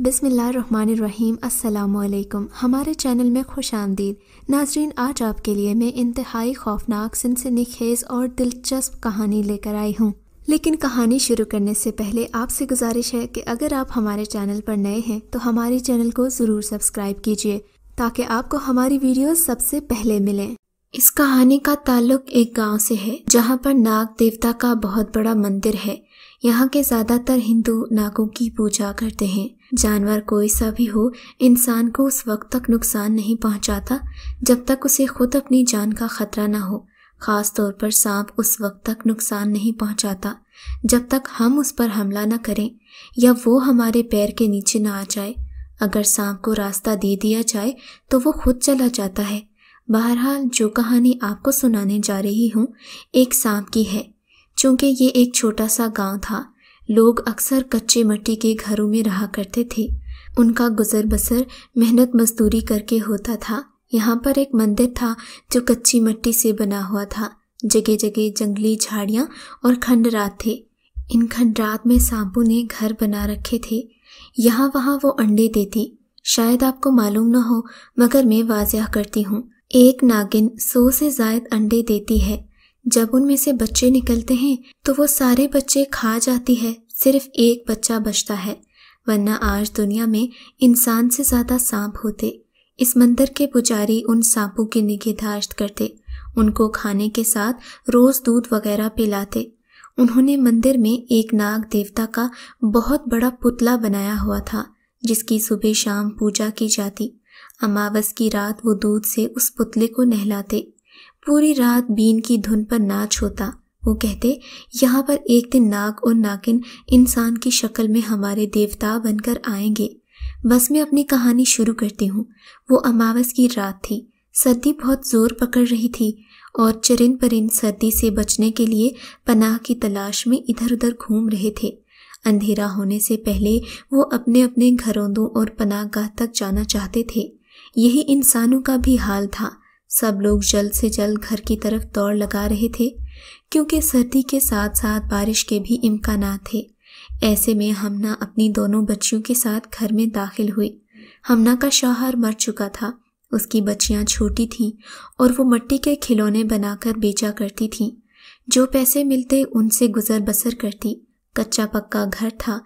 बिसमीम् अल्लाम हमारे चैनल में खुश आमदीद नाजरीन आज आपके लिए मैं इंतहाई खौफनाक सिनसिनी और दिलचस्प कहानी लेकर आई हूँ लेकिन कहानी शुरू करने से पहले आपसे गुजारिश है कि अगर आप हमारे चैनल पर नए हैं तो हमारे चैनल को ज़रूर सब्सक्राइब कीजिए ताकि आपको हमारी वीडियो सबसे पहले मिलें इस कहानी का ताल्लुक एक गांव से है जहां पर नाग देवता का बहुत बड़ा मंदिर है यहाँ के ज़्यादातर हिंदू नागों की पूजा करते हैं जानवर कोई सा भी हो इंसान को उस वक्त तक नुकसान नहीं पहुंचाता जब तक उसे खुद अपनी जान का खतरा ना हो खास तौर पर सांप उस वक्त तक नुकसान नहीं पहुंचाता जब तक हम उस पर हमला न करें या वो हमारे पैर के नीचे ना आ जाए अगर सांप को रास्ता दे दिया जाए तो वो खुद चला जाता है बहरहाल जो कहानी आपको सुनाने जा रही हूँ एक सांप की है चूंकि ये एक छोटा सा गांव था लोग अक्सर कच्चे मट्टी के घरों में रहा करते थे उनका गुजर बसर मेहनत मजदूरी करके होता था यहाँ पर एक मंदिर था जो कच्ची मट्टी से बना हुआ था जगह जगह जंगली झाड़ियाँ और खंडरात थे इन खंडरात में सांपों ने घर बना रखे थे यहाँ वहाँ वो अंडे देती शायद आपको मालूम ना हो मगर मैं वाजिया करती हूँ एक नागिन सौ से जायद अंडे देती है जब उनमें से बच्चे निकलते हैं तो वो सारे बच्चे खा जाती है सिर्फ एक बच्चा बचता है वरना आज दुनिया में इंसान से ज़्यादा सांप होते इस मंदिर के पुजारी उन सांपों की निगेदाश्त करते उनको खाने के साथ रोज़ दूध वगैरह पिलाते उन्होंने मंदिर में एक नाग देवता का बहुत बड़ा पुतला बनाया हुआ था जिसकी सुबह शाम पूजा की जाती अमावस की रात वो दूध से उस पुतले को नहलाते पूरी रात बीन की धुन पर नाच होता वो कहते यहाँ पर एक दिन नाग और नाकिन इंसान की शक्ल में हमारे देवता बनकर आएंगे बस मैं अपनी कहानी शुरू करती हूँ वो अमावस की रात थी सर्दी बहुत जोर पकड़ रही थी और चरिन परिन सर्दी से बचने के लिए पनाह की तलाश में इधर उधर घूम रहे थे अंधेरा होने से पहले वो अपने अपने घरौंदों और गाह तक जाना चाहते थे यही इंसानों का भी हाल था सब लोग जल्द से जल्द घर की तरफ दौड़ लगा रहे थे क्योंकि सर्दी के साथ साथ बारिश के भी इम्कान थे ऐसे में हमना अपनी दोनों बच्चियों के साथ घर में दाखिल हुई हमना का शौहर मर चुका था उसकी बच्चियाँ छोटी थीं और वो मट्टी के खिलौने बनाकर बेचा करती थीं जो पैसे मिलते उनसे गुजर बसर करती कच्चा पक्का घर था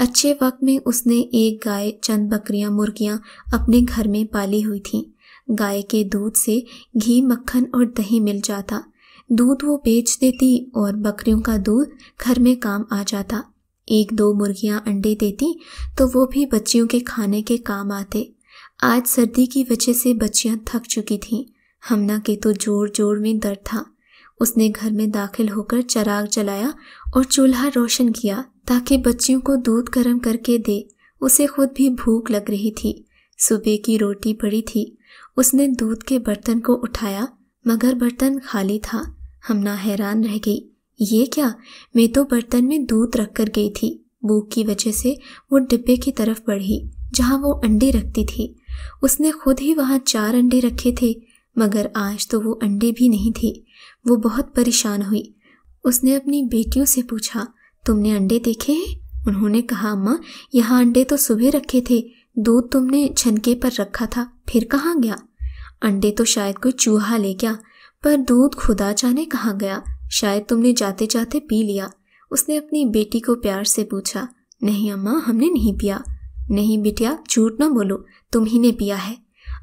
अच्छे वक्त में उसने एक गाय चंद बकरियां मुर्गियां अपने घर में पाली हुई थीं गाय के दूध से घी मक्खन और दही मिल जाता दूध वो बेच देती और बकरियों का दूध घर में काम आ जाता एक दो मुर्गियां अंडे देती तो वो भी बच्चियों के खाने के काम आते आज सर्दी की वजह से बच्चियां थक चुकी थीं हमना के तो जोर जोर में दर्द था उसने घर में दाखिल होकर चराग जलाया और चूल्हा रोशन किया ताकि बच्चियों को दूध गर्म करके दे उसे खुद भी भूख लग रही थी सुबह की रोटी पड़ी थी उसने दूध के बर्तन को उठाया मगर बर्तन खाली था हमना हैरान रह गई ये क्या मैं तो बर्तन में दूध रख कर गई थी भूख की वजह से वो डिब्बे की तरफ बढ़ी जहाँ वो अंडे रखती थी उसने खुद ही वहाँ चार अंडे रखे थे मगर आज तो वो अंडे भी नहीं थे वो बहुत परेशान हुई उसने अपनी बेटियों से पूछा तुमने अंडे देखे हैं उन्होंने कहा अम्मा यहाँ अंडे तो सुबह रखे थे दूध तुमने छनके पर रखा था फिर कहाँ गया अंडे तो शायद कोई चूहा ले गया पर दूध खुदा जाने कहाँ गया शायद तुमने जाते जाते पी लिया उसने अपनी बेटी को प्यार से पूछा नहीं अम्मा हमने नहीं पिया नहीं बिटिया झूठ ना बोलो तुम ही ने पिया है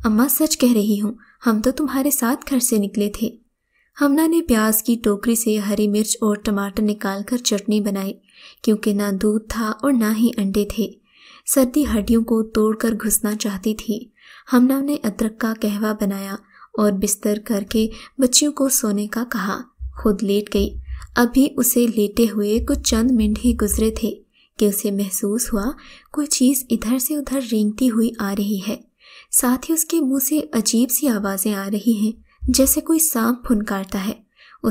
अम्मा सच कह रही हूँ हम तो तुम्हारे साथ घर से निकले थे हमना ने प्याज की टोकरी से हरी मिर्च और टमाटर निकाल कर चटनी बनाई क्योंकि ना दूध था और ना ही अंडे थे सर्दी हड्डियों को तोड़कर घुसना चाहती थी हमना ने अदरक का कहवा बनाया और बिस्तर करके बच्चियों को सोने का कहा खुद लेट गई अभी उसे लेटे हुए कुछ चंद मिनट ही गुजरे थे कि उसे महसूस हुआ कोई चीज़ इधर से उधर रेंगती हुई आ रही है साथ ही उसके मुंह से अजीब सी आवाज़ें आ रही हैं जैसे कोई सांप फुनकारता है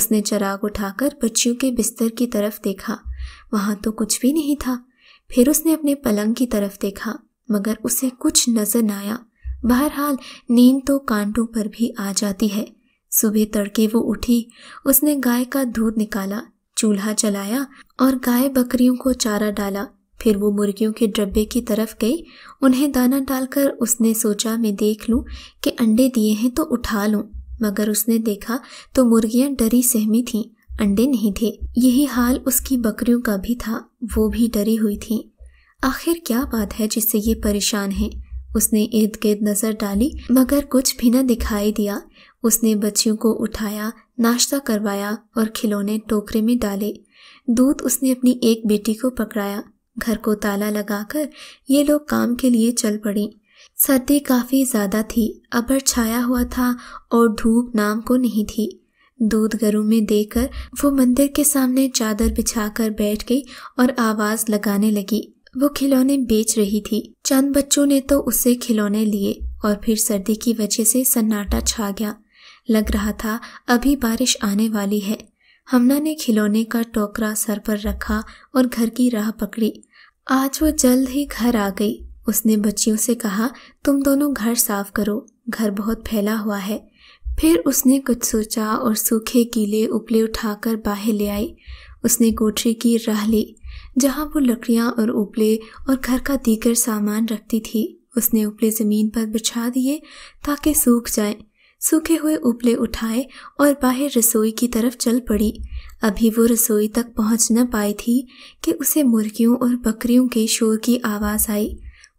उसने चराग उठाकर बच्चियों के बिस्तर की तरफ देखा वहाँ तो कुछ भी नहीं था फिर उसने अपने पलंग की तरफ देखा मगर उसे कुछ नजर न आया बहरहाल नींद तो कांटों पर भी आ जाती है सुबह तड़के वो उठी उसने गाय का दूध निकाला चूल्हा चलाया और गाय बकरियों को चारा डाला फिर वो मुर्गियों के डब्बे की तरफ गई उन्हें दाना डालकर उसने सोचा मैं देख लूं कि अंडे दिए हैं तो उठा लूं मगर उसने देखा तो मुर्गियां डरी सहमी थीं अंडे नहीं थे यही हाल उसकी बकरियों का भी था वो भी डरी हुई थी आखिर क्या बात है जिससे ये परेशान है उसने इर्द गिर्द नजर डाली मगर कुछ भी न दिखाई दिया उसने बच्चियों को उठाया नाश्ता करवाया और खिलौने टोकरे में डाले दूध उसने अपनी एक बेटी को पकड़ाया घर को ताला लगाकर ये लोग काम के लिए चल पड़ी सर्दी काफ़ी ज़्यादा थी अबर छाया हुआ था और धूप नाम को नहीं थी दूध गरू में देकर वो मंदिर के सामने चादर बिछाकर बैठ गई और आवाज़ लगाने लगी वो खिलौने बेच रही थी चंद बच्चों ने तो उससे खिलौने लिए और फिर सर्दी की वजह से सन्नाटा छा गया लग रहा था अभी बारिश आने वाली है हमना ने खिलौने का टोकरा सर पर रखा और घर की राह पकड़ी आज वो जल्द ही घर आ गई उसने बच्चियों से कहा तुम दोनों घर साफ करो घर बहुत फैला हुआ है फिर उसने कुछ सोचा और सूखे गीले उपले उठाकर बाहर ले आई उसने कोठरी की राह ली जहां वो लकड़ियां और उपले और घर का दीगर सामान रखती थी उसने उपले ज़मीन पर बिछा दिए ताकि सूख जाए सूखे हुए उपले उठाए और बाहर रसोई की तरफ चल पड़ी अभी वो रसोई तक पहुंच न पाई थी कि उसे मुर्गियों और बकरियों के शोर की आवाज़ आई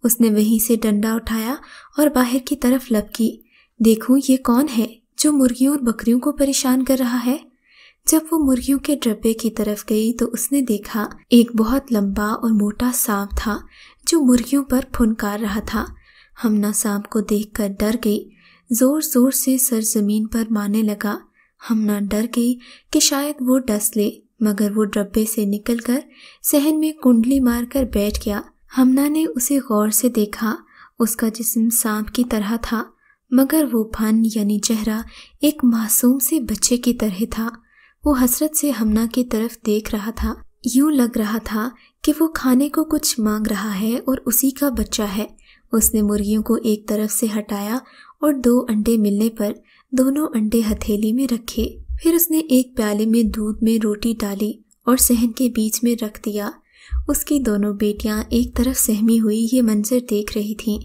उसने वहीं से डंडा उठाया और बाहर की तरफ लपकी देखूं ये कौन है जो मुर्गियों और बकरियों को परेशान कर रहा है जब वो मुर्गियों के डब्बे की तरफ गई तो उसने देखा एक बहुत लंबा और मोटा सांप था जो मुर्गियों पर फुनकार रहा था हमना सांप को देखकर डर गई जोर जोर से सर जमीन पर मारने लगा हमना डर गई कि शायद वो डस ले मगर वो डब्बे से निकलकर सहन में कुंडली मारकर बैठ गया हमना ने उसे गौर से देखा उसका जिस्म सांप की तरह था मगर वो फन यानी चेहरा एक मासूम से बच्चे की तरह था वो हसरत से हमना की तरफ देख रहा था यूं लग रहा था कि वो खाने को कुछ मांग रहा है और उसी का बच्चा है उसने मुर्गियों को एक तरफ से हटाया और दो अंडे मिलने पर दोनों अंडे हथेली में रखे फिर उसने एक प्याले में दूध में रोटी डाली और सहन के बीच में रख दिया उसकी दोनों बेटियां एक तरफ सहमी हुई ये मंजर देख रही थीं।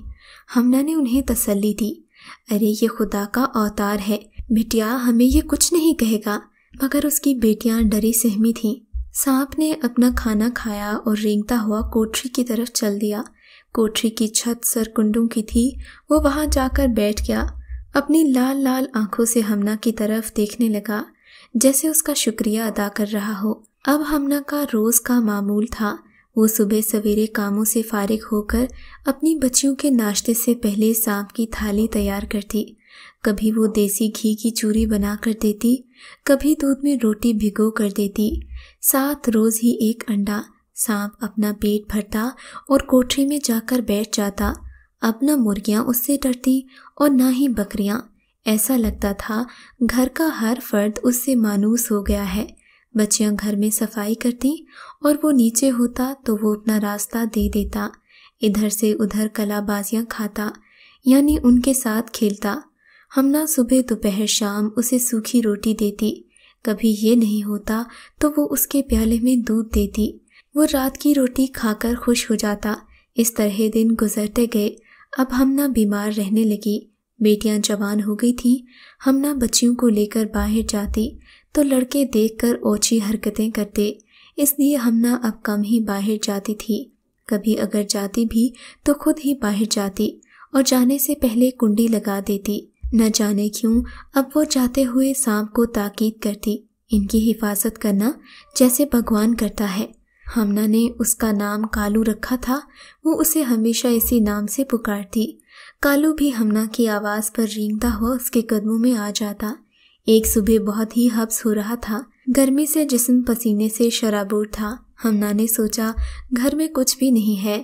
हमना ने उन्हें तसल्ली दी अरे ये खुदा का अवतार है बिटिया हमें ये कुछ नहीं कहेगा मगर उसकी बेटियां डरी सहमी थीं सांप ने अपना खाना खाया और रेंगता हुआ कोठरी की तरफ चल दिया कोठरी की छत सरकुंडों की थी वो वहां जाकर बैठ गया अपनी लाल लाल आंखों से हमना की तरफ देखने लगा जैसे उसका शुक्रिया अदा कर रहा हो अब हमना का रोज का मामूल था वो सुबह सवेरे कामों से फारिग होकर अपनी बच्चियों के नाश्ते से पहले सांप की थाली तैयार करती कभी वो देसी घी की चूरी बना कर देती कभी दूध में रोटी भिगो कर देती सात रोज ही एक अंडा सांप अपना पेट भरता और कोठरी में जाकर बैठ जाता अब न मुर्गियाँ उससे डरती और ना ही बकरियाँ ऐसा लगता था घर का हर फर्द उससे मानूस हो गया है बच्चियां घर में सफाई करती और वो नीचे होता तो वो अपना रास्ता दे देता इधर से उधर कलाबाजियां खाता यानी उनके साथ खेलता हम ना सुबह दोपहर शाम उसे सूखी रोटी देती कभी ये नहीं होता तो वो उसके प्याले में दूध देती वो रात की रोटी खाकर खुश हो जाता इस तरह दिन गुजरते गए अब हमना बीमार रहने लगी बेटियां जवान हो गई थी हमना बच्चियों को लेकर बाहर जाती तो लड़के देखकर ओछी हरकतें करते इसलिए हमना अब कम ही बाहर जाती थी कभी अगर जाती भी तो खुद ही बाहर जाती और जाने से पहले कुंडी लगा देती न जाने क्यों अब वो जाते हुए सांप को ताकीद करती इनकी हिफाजत करना जैसे भगवान करता है हमना ने उसका नाम कालू रखा था वो उसे हमेशा इसी नाम से पुकारती कालू भी हमना की आवाज़ पर रींगता हुआ उसके कदमों में आ जाता एक सुबह बहुत ही हब्स हो रहा था गर्मी से जिसम पसीने से शराबोर था हमना ने सोचा घर में कुछ भी नहीं है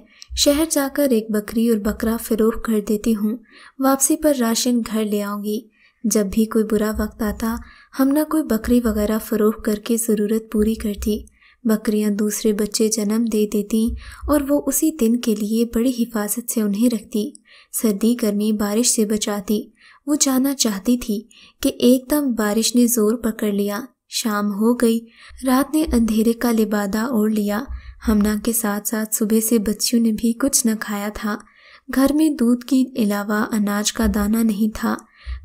शहर जाकर एक बकरी और बकरा फरोख कर देती हूँ वापसी पर राशन घर ले आऊंगी जब भी कोई बुरा वक्त आता हमना कोई बकरी वगैरह फरोख करके ज़रूरत पूरी करती बकरियां दूसरे बच्चे जन्म दे देती और वो उसी दिन के लिए बड़ी हिफाजत से उन्हें रखती सर्दी गर्मी बारिश से बचाती वो जाना चाहती थी कि एकदम बारिश ने जोर पकड़ लिया शाम हो गई रात ने अंधेरे का लिबादा ओढ़ लिया हमना के साथ साथ सुबह से बच्चियों ने भी कुछ न खाया था घर में दूध के अलावा अनाज का दाना नहीं था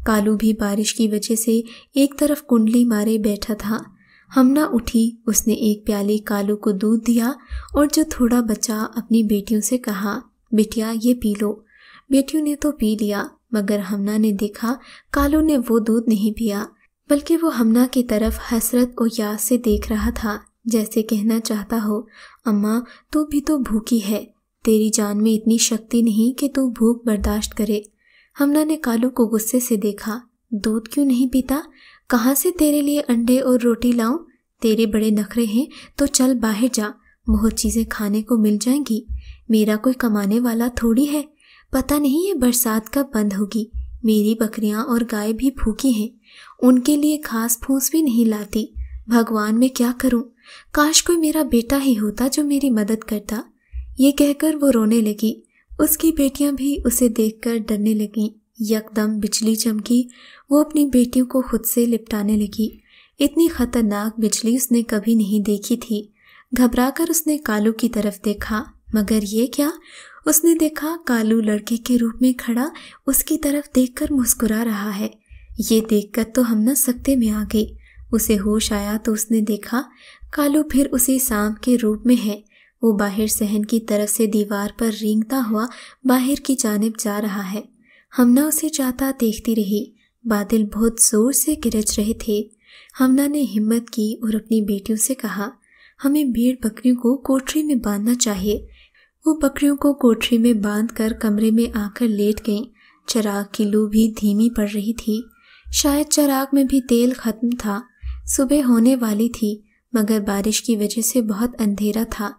कालू भी बारिश की वजह से एक तरफ कुंडली मारे बैठा था हमना उठी उसने एक प्याले कालू को दूध दिया और जो थोड़ा बचा अपनी बेटियों से कहा बेटिया ये पी लो बेटियों ने तो पी लिया मगर हमना ने देखा कालू ने वो दूध नहीं पिया बल्कि वो हमना की तरफ हसरत और याद से देख रहा था जैसे कहना चाहता हो अम्मा तू भी तो भूखी है तेरी जान में इतनी शक्ति नहीं कि तू भूख बर्दाश्त करे हमना ने कालू को गुस्से से देखा दूध क्यों नहीं पीता कहाँ से तेरे लिए अंडे और रोटी लाऊं तेरे बड़े नखरे हैं तो चल बाहर जा बहुत चीज़ें खाने को मिल जाएंगी मेरा कोई कमाने वाला थोड़ी है पता नहीं ये बरसात कब बंद होगी मेरी बकरियां और गाय भी भूखी हैं उनके लिए घास फूस भी नहीं लाती भगवान मैं क्या करूं काश कोई मेरा बेटा ही होता जो मेरी मदद करता ये कहकर वो रोने लगी उसकी बेटियां भी उसे देखकर डरने लगीं यकदम बिजली चमकी वो अपनी बेटियों को खुद से लिपटाने लगी इतनी खतरनाक बिजली उसने कभी नहीं देखी थी घबराकर उसने कालू की तरफ देखा मगर ये क्या उसने देखा कालू लड़के के रूप में खड़ा उसकी तरफ देखकर मुस्कुरा रहा है ये देखकर तो हम न सकते में आ गई उसे होश आया तो उसने देखा कालू फिर उसी सांप के रूप में है वो बाहर सहन की तरफ से दीवार पर रेंगता हुआ बाहर की जानब जा रहा है हमना उसे जाता देखती रही बादल बहुत जोर से गिरज रहे थे हमना ने हिम्मत की और अपनी बेटियों से कहा हमें भेड़ बकरियों को कोठरी में बांधना चाहिए वो बकरियों को कोठरी में बांध कर कमरे में आकर लेट गई चराग की लू भी धीमी पड़ रही थी शायद चराग में भी तेल खत्म था सुबह होने वाली थी मगर बारिश की वजह से बहुत अंधेरा था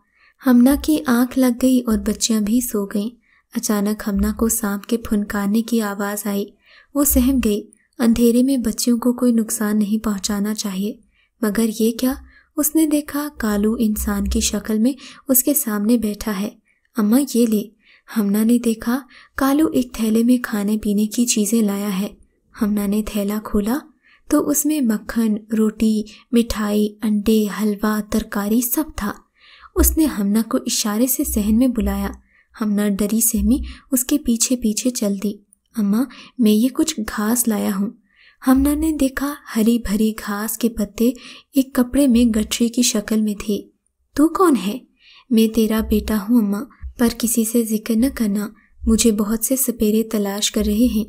हमना की आंख लग गई और बच्चियां भी सो गईं अचानक हमना को सांप के फुनकारने की आवाज़ आई वो सहम गई अंधेरे में बच्चियों को कोई नुकसान नहीं पहुंचाना चाहिए मगर ये क्या उसने देखा कालू इंसान की शक्ल में उसके सामने बैठा है अम्मा ये ले हमना ने देखा कालू एक थैले में खाने पीने की चीज़ें लाया है हमना ने थैला खोला तो उसमें मक्खन रोटी मिठाई अंडे हलवा तरकारी सब था उसने हमना को इशारे से सहन में बुलाया हमना डरी सहमी उसके पीछे पीछे चल दी अम्मा मैं ये कुछ घास लाया हूँ हमना ने देखा हरी भरी घास के पत्ते एक कपड़े में गठरी की शक्ल में थे तू कौन है मैं तेरा बेटा हूँ अम्मा पर किसी से जिक्र न करना मुझे बहुत से सपेरे तलाश कर रहे हैं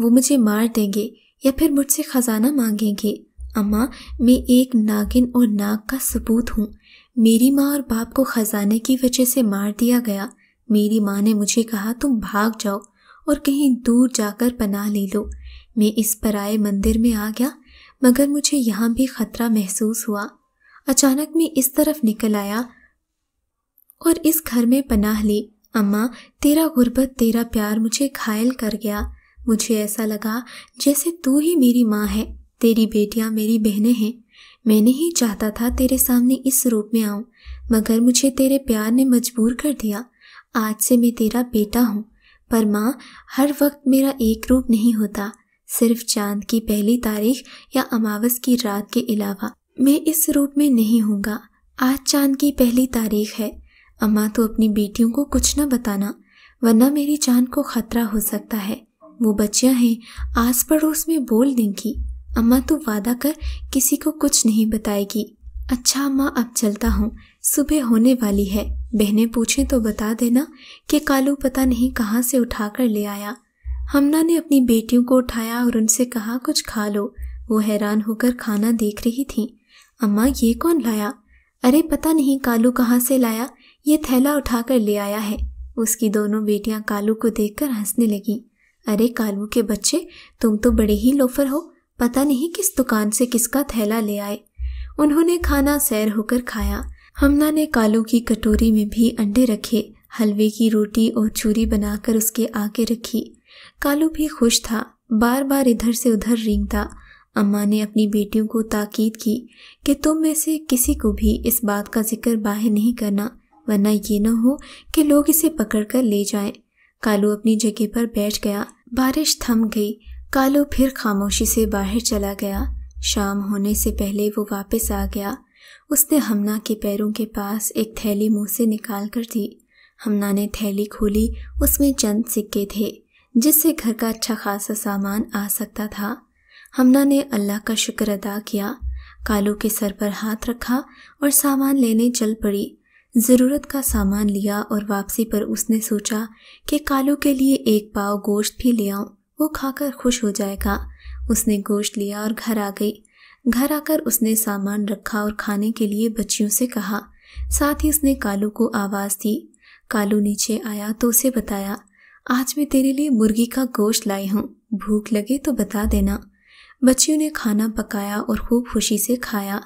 वो मुझे मार देंगे या फिर मुझसे ख़जाना मांगेंगे अम्मा मैं एक नागिन और नाग का सबूत हूँ मेरी माँ और बाप को ख़जाने की वजह से मार दिया गया मेरी माँ ने मुझे कहा तुम भाग जाओ और कहीं दूर जाकर पनाह ले लो मैं इस पराए मंदिर में आ गया मगर मुझे यहाँ भी ख़तरा महसूस हुआ अचानक मैं इस तरफ निकल आया और इस घर में पनाह ली अम्मा तेरा गुर्बत तेरा प्यार मुझे घायल कर गया मुझे ऐसा लगा जैसे तू ही मेरी माँ है तेरी बेटियाँ मेरी बहनें हैं मैं नहीं चाहता था तेरे सामने इस रूप में आऊँ मगर मुझे तेरे प्यार ने मजबूर कर दिया आज से मैं तेरा बेटा हूँ पर माँ हर वक्त मेरा एक रूप नहीं होता सिर्फ चांद की पहली तारीख या अमावस की रात के अलावा मैं इस रूप में नहीं हूँगा आज चांद की पहली तारीख है अम्मा तो अपनी बेटियों को कुछ न बताना वरना मेरी जान को खतरा हो सकता है वो बच्चियां हैं आस पड़ोस में बोल देंगी अम्मा तो वादा कर किसी को कुछ नहीं बताएगी अच्छा अम्मा अब चलता हूँ सुबह होने वाली है बहनें पूछें तो बता देना कि कालू पता नहीं कहाँ से उठा कर ले आया हमना ने अपनी बेटियों को उठाया और उनसे कहा कुछ खा लो वो हैरान होकर खाना देख रही थी अम्मा ये कौन लाया अरे पता नहीं कालू कहाँ से लाया ये थैला उठाकर ले आया है उसकी दोनों बेटियां कालू को देखकर हंसने लगी अरे कालू के बच्चे तुम तो बड़े ही लोफर हो पता नहीं किस दुकान से किसका थैला ले आए उन्होंने खाना सैर होकर खाया हमना ने कालू की कटोरी में भी अंडे रखे हलवे की रोटी और चूरी बनाकर उसके आगे रखी कालू भी खुश था बार बार इधर से उधर रिंगता अम्मा ने अपनी बेटियों को ताकीद की कि तुम में से किसी को भी इस बात का जिक्र बाहर नहीं करना वरना ये न हो कि लोग इसे पकड़कर ले जाएं। कालू अपनी जगह पर बैठ गया बारिश थम गई कालू फिर खामोशी से बाहर चला गया शाम होने से पहले वो वापस आ गया उसने हमना के पैरों के पास एक थैली मुंह से निकाल कर दी हमना ने थैली खोली उसमें चंद सिक्के थे जिससे घर का अच्छा खासा सामान आ सकता था हमना ने अल्लाह का शुक्र अदा किया कालू के सर पर हाथ रखा और सामान लेने चल पड़ी ज़रूरत का सामान लिया और वापसी पर उसने सोचा कि कालू के लिए एक पाव गोश्त भी ले आऊँ वो खाकर खुश हो जाएगा उसने गोश्त लिया और घर आ गई घर आकर उसने सामान रखा और खाने के लिए बच्चियों से कहा साथ ही उसने कालू को आवाज़ दी कालू नीचे आया तो उसे बताया आज मैं तेरे लिए मुर्गी का गोश्त लाई हूँ भूख लगे तो बता देना बच्चियों ने खाना पकाया और खूब खुशी से खाया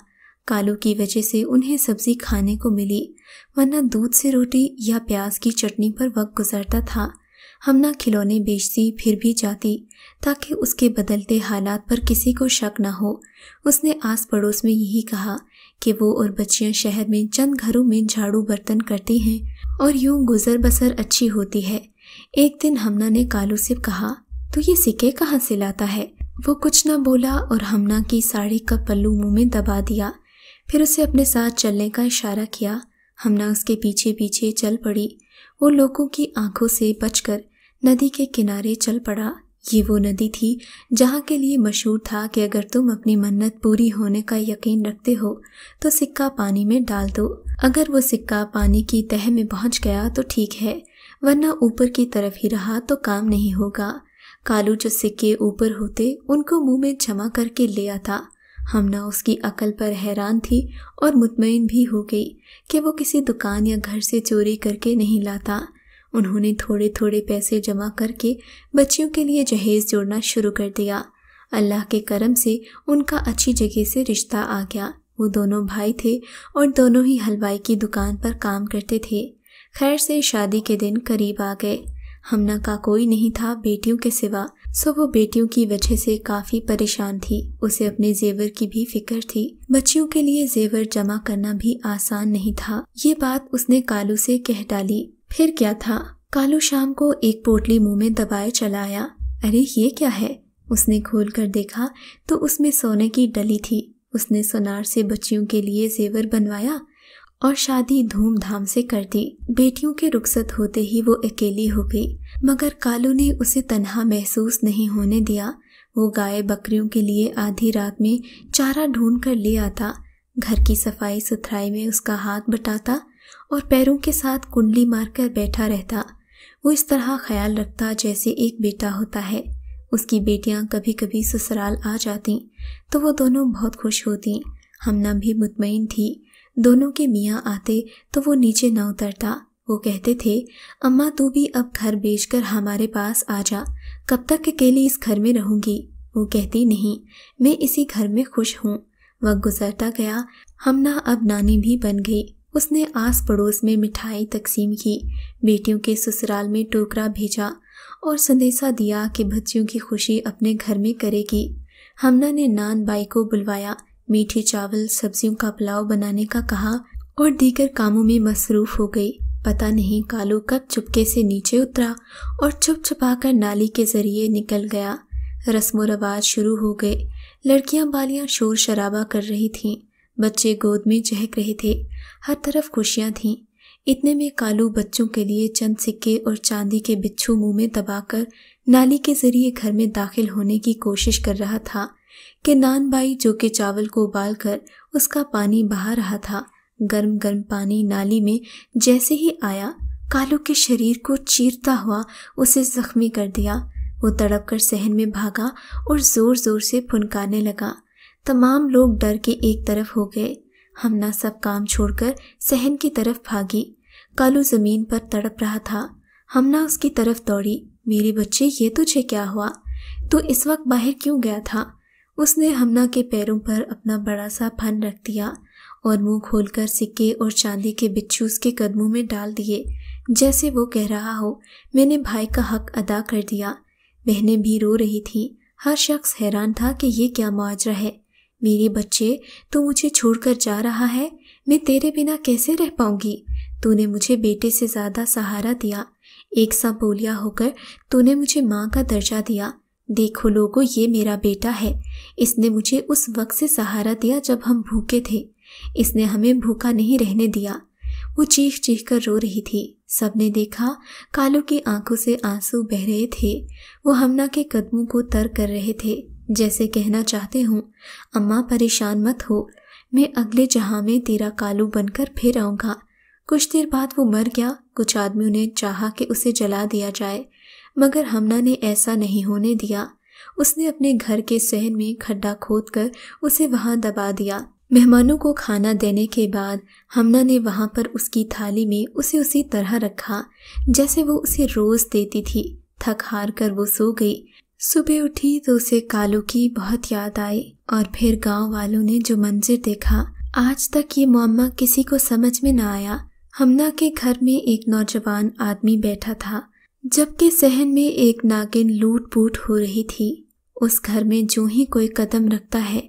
कालू की वजह से उन्हें सब्जी खाने को मिली वरना दूध से रोटी या प्याज की चटनी पर वक्त गुजरता था हम ना खिलौने बेचती फिर भी जाती ताकि उसके बदलते हालात पर किसी को शक ना हो उसने आस पड़ोस में यही कहा कि वो और बच्चियां शहर में चंद घरों में झाड़ू बर्तन करती हैं और यूं गुजर बसर अच्छी होती है एक दिन हमना ने कालू से कहा तो ये सिक्के कहाँ से लाता है वो कुछ ना बोला और हमना की साड़ी का पल्लू मुंह में दबा दिया फिर उसे अपने साथ चलने का इशारा किया हमना उसके पीछे पीछे चल पड़ी वो लोगों की आंखों से बचकर नदी के किनारे चल पड़ा ये वो नदी थी जहाँ के लिए मशहूर था कि अगर तुम अपनी मन्नत पूरी होने का यकीन रखते हो तो सिक्का पानी में डाल दो अगर वो सिक्का पानी की तह में पहुंच गया तो ठीक है वरना ऊपर की तरफ ही रहा तो काम नहीं होगा कालू जो सिक्के ऊपर होते उनको मुंह में जमा करके ले आता हमना उसकी अकल पर हैरान थी और मुतमिन भी हो गई कि वो किसी दुकान या घर से चोरी करके नहीं लाता उन्होंने थोड़े थोड़े पैसे जमा करके बच्चियों के लिए जहेज़ जोड़ना शुरू कर दिया अल्लाह के करम से उनका अच्छी जगह से रिश्ता आ गया वो दोनों भाई थे और दोनों ही हलवाई की दुकान पर काम करते थे खैर से शादी के दिन करीब आ गए हमना का कोई नहीं था बेटियों के सिवा सो वो बेटियों की वजह से काफी परेशान थी उसे अपने जेवर की भी फिक्र थी बच्चियों के लिए जेवर जमा करना भी आसान नहीं था ये बात उसने कालू से कह डाली फिर क्या था कालू शाम को एक पोटली मुंह में दबाए चलाया अरे ये क्या है उसने खोल कर देखा तो उसमें सोने की डली थी उसने सोनार से बच्चियों के लिए जेवर बनवाया और शादी धूमधाम से कर दी बेटियों के रुखसत होते ही वो अकेली हो गई मगर कालू ने उसे तनहा महसूस नहीं होने दिया वो गाय बकरियों के लिए आधी रात में चारा ढूंढ कर ले आता घर की सफाई सुथराई में उसका हाथ बटाता और पैरों के साथ कुंडली मारकर बैठा रहता वो इस तरह ख्याल रखता जैसे एक बेटा होता है उसकी बेटियां कभी कभी ससुराल आ जाती तो वो दोनों बहुत खुश होती हमना भी मुतमिन थी दोनों के मियाँ आते तो वो नीचे न उतरता वो कहते थे अम्मा तू भी अब घर बेचकर हमारे पास आ जा कब तक अकेली इस घर में रहूंगी वो कहती नहीं मैं इसी घर में खुश हूँ वह गुजरता गया हम ना अब नानी भी बन गई उसने आस पड़ोस में मिठाई तकसीम की बेटियों के ससुराल में टोकरा भेजा और संदेशा दिया कि बच्चियों की खुशी अपने घर में करेगी हमना ने नान बाई को बुलवाया मीठे चावल सब्जियों का पुलाव बनाने का कहा और दीगर कामों में मसरूफ़ हो गई पता नहीं कालू कब चुपके से नीचे उतरा और छुप छुपा कर नाली के जरिए निकल गया रस्म रवाज शुरू हो गए लड़कियां बालियां शोर शराबा कर रही थीं बच्चे गोद में चहक रहे थे हर तरफ खुशियां थीं इतने में कालू बच्चों के लिए चंद सिक्के और चांदी के बिच्छू मुंह में दबाकर नाली के जरिए घर में दाखिल होने की कोशिश कर रहा था कि नान बाई जो के चावल को उबाल कर उसका पानी बहा रहा था गर्म गर्म पानी नाली में जैसे ही आया कालू के शरीर को चीरता हुआ उसे जख्मी कर दिया वो तड़प कर सहन में भागा और जोर जोर से फुनकारने लगा तमाम लोग डर के एक तरफ हो गए हमना सब काम छोड़कर सहन की तरफ भागी कालू जमीन पर तड़प रहा था हमना उसकी तरफ दौड़ी मेरे बच्चे ये तुझे क्या हुआ तो इस वक्त बाहर क्यों गया था उसने हमना के पैरों पर अपना बड़ा सा फन रख दिया और मुंह खोलकर सिक्के और चांदी के बिच्छू उसके कदमों में डाल दिए जैसे वो कह रहा हो मैंने भाई का हक अदा कर दिया बहनें भी रो रही थीं हर शख्स हैरान था कि ये क्या मुआवजा है मेरे बच्चे तू तो मुझे छोड़कर जा रहा है मैं तेरे बिना कैसे रह पाऊंगी तूने मुझे बेटे से ज़्यादा सहारा दिया एक सा बोलिया होकर तूने मुझे माँ का दर्जा दिया देखो लोगो ये मेरा बेटा है इसने मुझे उस वक्त से सहारा दिया जब हम भूखे थे इसने हमें भूखा नहीं रहने दिया वो चीख चीख कर रो रही थी सबने देखा कालू की आंखों से आंसू बह रहे थे वो हमना के कदमों को तर कर रहे थे जैसे कहना चाहते हूँ अम्मा परेशान मत हो मैं अगले जहाँ में तेरा कालू बनकर फिर आऊँगा कुछ देर बाद वो मर गया कुछ आदमियों ने चाहा कि उसे जला दिया जाए मगर हमना ने ऐसा नहीं होने दिया उसने अपने घर के सहन में खड्डा खोद कर उसे वहां दबा दिया मेहमानों को खाना देने के बाद हमना ने वहाँ पर उसकी थाली में उसे उसी तरह रखा जैसे वो उसे रोज़ देती थी थक हार कर वो सो गई सुबह उठी तो उसे कालू की बहुत याद आई और फिर गांव वालों ने जो मंजर देखा आज तक ये मामा किसी को समझ में ना आया हमना के घर में एक नौजवान आदमी बैठा था जबकि सहन में एक नागिन लूट पूट हो रही थी उस घर में जो ही कोई कदम रखता है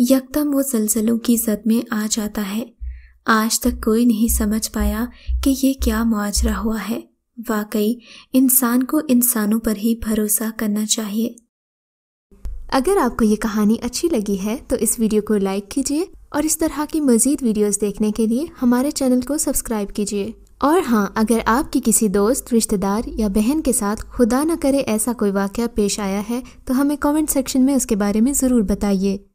यकदम वो जलजलों की जद में आ जाता है आज तक कोई नहीं समझ पाया कि ये क्या मुआजरा हुआ है वाकई इंसान को इंसानों पर ही भरोसा करना चाहिए अगर आपको ये कहानी अच्छी लगी है तो इस वीडियो को लाइक कीजिए और इस तरह की मज़ीद वीडियोस देखने के लिए हमारे चैनल को सब्सक्राइब कीजिए और हाँ अगर आपकी किसी दोस्त रिश्तेदार या बहन के साथ खुदा न करे ऐसा कोई वाक़ पेश आया है तो हमें कमेंट सेक्शन में उसके बारे में ज़रूर बताइए